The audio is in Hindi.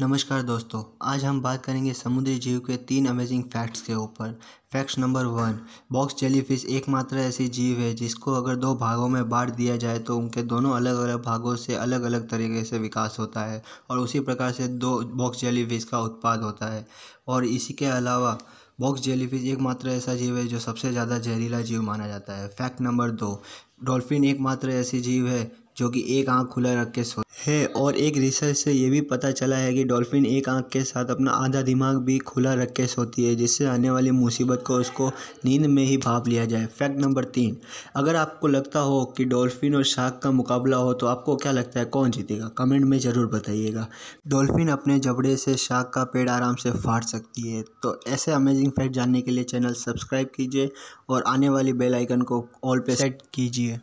नमस्कार दोस्तों आज हम बात करेंगे समुद्री जीव के तीन अमेजिंग फैक्ट्स के ऊपर facts number one box jellyfish एकमात्र ऐसी जीव है जिसको अगर दो भागों में बांट दिया जाए तो उनके दोनों अलग अलग भागों से अलग अलग तरीके से विकास होता है और उसी प्रकार से दो बॉक्स जेलीफिश का उत्पाद होता है और इसी के अलावा बॉक्स जेलीफिश एकमात्र ऐसा जीव है जो सबसे ज़्यादा जहरीला जीव माना जाता है फैक्ट नंबर दो डॉल्फिन एकमात्र ऐसी जीव है जो कि एक आंख खुला रख के सो है और एक रिसर्च से ये भी पता चला है कि डॉल्फिन एक आंख के साथ अपना आधा दिमाग भी खुला रख के सोती है जिससे आने वाली मुसीबत को उसको नींद में ही भाप लिया जाए फैक्ट नंबर तीन अगर आपको लगता हो कि डॉल्फिन और शार्क का मुकाबला हो तो आपको क्या लगता है कौन जीतेगा कमेंट में ज़रूर बताइएगा डॉल्फिन अपने जबड़े से शार्क का पेड़ आराम से फाड़ सकती है तो ऐसे अमेजिंग फैक्ट जानने के लिए चैनल सब्सक्राइब कीजिए और आने वाली बेलाइकन को ऑल पे सेट कीजिए